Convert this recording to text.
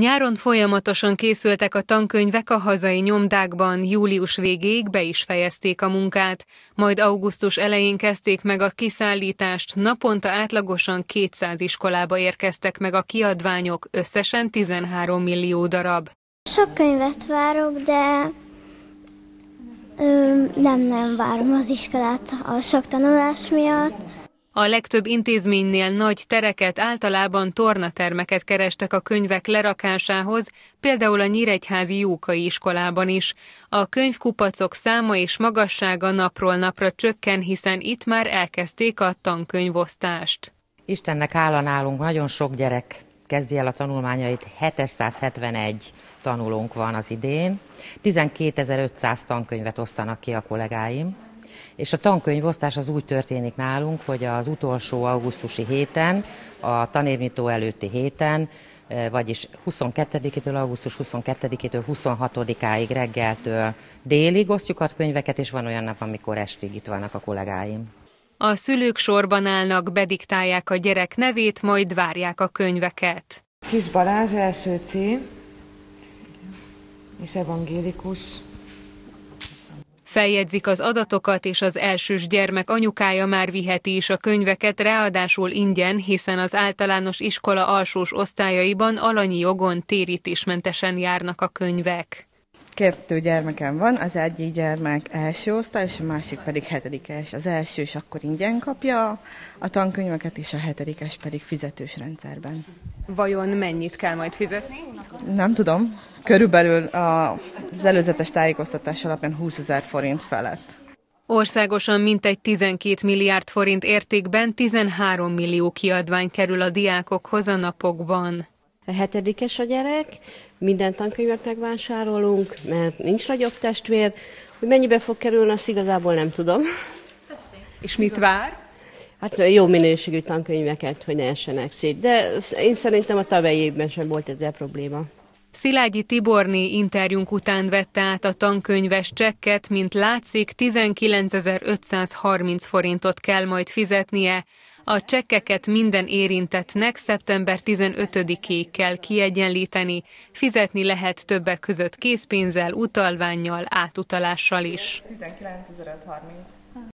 Nyáron folyamatosan készültek a tankönyvek a hazai nyomdákban, július végéig be is fejezték a munkát, majd augusztus elején kezdték meg a kiszállítást, naponta átlagosan 200 iskolába érkeztek meg a kiadványok, összesen 13 millió darab. Sok könyvet várok, de ö, nem, nem várom az iskolát a sok tanulás miatt, a legtöbb intézménynél nagy tereket általában tornatermeket kerestek a könyvek lerakásához, például a Nyíregyházi Jókai iskolában is. A könyvkupacok száma és magassága napról napra csökken, hiszen itt már elkezdték a tankönyvosztást. Istennek hála nálunk nagyon sok gyerek kezdi el a tanulmányait, 771 tanulónk van az idén, 12.500 tankönyvet osztanak ki a kollégáim, és a tankönyvosztás az úgy történik nálunk, hogy az utolsó augusztusi héten, a tanévnyitó előtti héten, eh, vagyis 22-től augusztus 22-től 26-áig reggeltől délig osztjuk a könyveket, és van olyan nap, amikor estig itt vannak a kollégáim. A szülők sorban állnak, bediktálják a gyerek nevét, majd várják a könyveket. Kis Balázs első cím, és evangélikus Feljegyzik az adatokat, és az elsős gyermek anyukája már viheti is a könyveket, ráadásul ingyen, hiszen az általános iskola alsós osztályaiban alanyi jogon térítésmentesen járnak a könyvek. Kettő gyermekem van, az egyik gyermek első osztály, és a másik pedig hetedikes. Az első is akkor ingyen kapja a tankönyveket, és a hetedikes pedig fizetős rendszerben. Vajon mennyit kell majd fizetni? Nem tudom. Körülbelül a az előzetes tájékoztatás alapján 20 ezer forint felett. Országosan mintegy 12 milliárd forint értékben 13 millió kiadvány kerül a diákokhoz a napokban. A hetedikes a gyerek, minden tankönyvet megvásárolunk, mert nincs nagyobb testvér, hogy mennyibe fog kerülni, azt igazából nem tudom. És mit vár? Hát jó minőségű tankönyveket, hogy ne essenek szét, de én szerintem a tavalyi évben sem volt ez a probléma. Szilágyi Tiborné interjúnk után vette át a tankönyves csekket, mint látszik 19.530 forintot kell majd fizetnie. A csekkeket minden érintettnek szeptember 15-ig kell kiegyenlíteni, fizetni lehet többek között készpénzzel, utalványjal, átutalással is. 19.530.